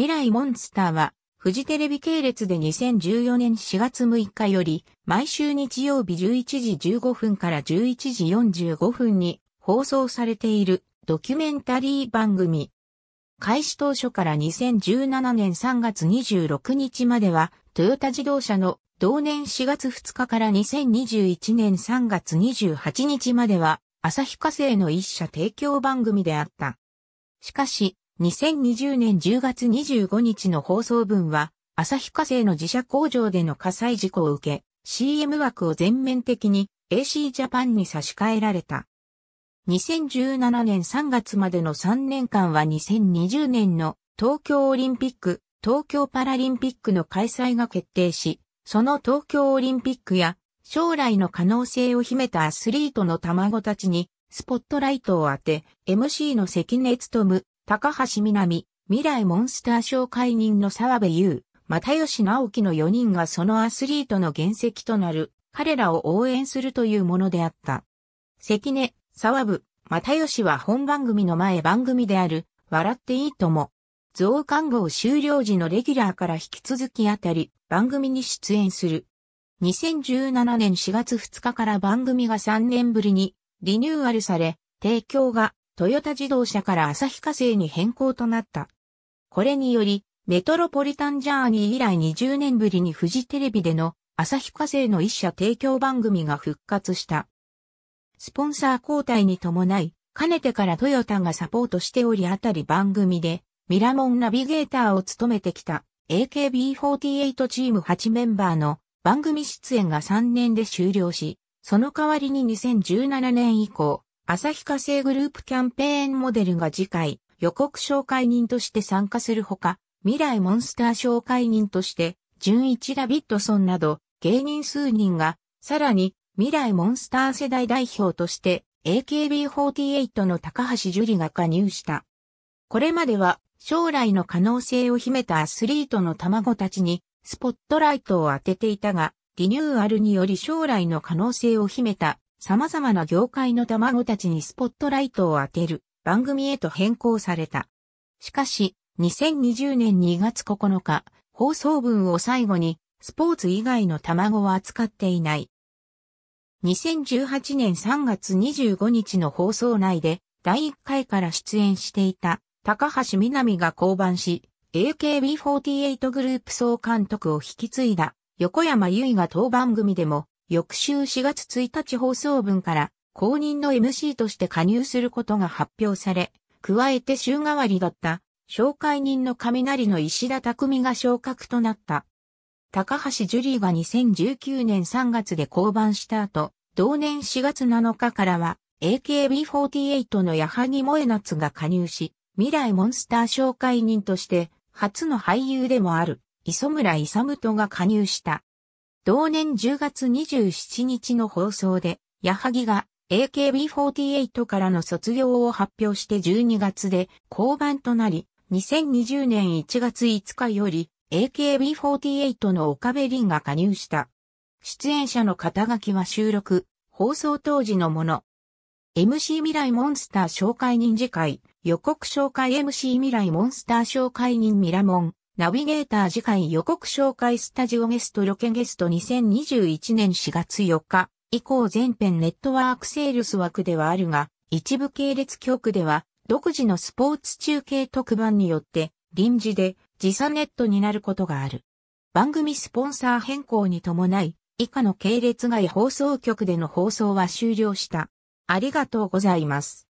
未来モンスターは、フジテレビ系列で2014年4月6日より、毎週日曜日11時15分から11時45分に放送されているドキュメンタリー番組。開始当初から2017年3月26日までは、トヨタ自動車の同年4月2日から2021年3月28日までは、旭化成の一社提供番組であった。しかし、2020年10月25日の放送分は、朝日化成の自社工場での火災事故を受け、CM 枠を全面的に AC ジャパンに差し替えられた。2017年3月までの3年間は2020年の東京オリンピック、東京パラリンピックの開催が決定し、その東京オリンピックや将来の可能性を秘めたアスリートの卵たちにスポットライトを当て、MC の関根勤、高橋みなみ、未来モンスター紹介人の沢部優、又吉直樹の4人がそのアスリートの原石となる、彼らを応援するというものであった。関根、沢部、又吉は本番組の前番組である、笑っていいとも、増刊号終了時のレギュラーから引き続きあたり、番組に出演する。2017年4月2日から番組が3年ぶりにリニューアルされ、提供がトヨタ自動車から日化成に変更となった。これにより、メトロポリタンジャーニー以来20年ぶりにフジテレビでの日化成の一社提供番組が復活した。スポンサー交代に伴い、かねてからトヨタがサポートしておりあたり番組で、ミラモンナビゲーターを務めてきた AKB48 チーム8メンバーの番組出演が3年で終了し、その代わりに2017年以降、日化成グループキャンペーンモデルが次回、予告紹介人として参加するほか、未来モンスター紹介人として、純一ラビットソンなど、芸人数人が、さらに、未来モンスター世代代表として、AKB48 の高橋樹里が加入した。これまでは、将来の可能性を秘めたアスリートの卵たちに、スポットライトを当てていたが、リニューアルにより将来の可能性を秘めた様々な業界の卵たちにスポットライトを当てる番組へと変更された。しかし、2020年2月9日、放送分を最後に、スポーツ以外の卵は扱っていない。2018年3月25日の放送内で、第1回から出演していた、高橋みなみが降板し、AKB48 グループ総監督を引き継いだ、横山由衣が当番組でも翌週4月1日放送分から公認の MC として加入することが発表され、加えて週替わりだった紹介人の雷の石田匠が昇格となった。高橋樹里が2019年3月で降板した後、同年4月7日からは AKB48 の矢作萌夏が加入し、未来モンスター紹介人として初の俳優でもある磯村勇とが加入した。同年10月27日の放送で、矢作が AKB48 からの卒業を発表して12月で降板となり、2020年1月5日より AKB48 の岡部凛が加入した。出演者の肩書きは収録、放送当時のもの。MC 未来モンスター紹介人次回、予告紹介 MC 未来モンスター紹介人ミラモン、ナビゲーター次回予告紹介スタジオゲストロケゲスト2021年4月4日以降全編ネットワークセールス枠ではあるが、一部系列局では独自のスポーツ中継特番によって臨時で時差ネットになることがある。番組スポンサー変更に伴い、以下の系列外放送局での放送は終了した。ありがとうございます。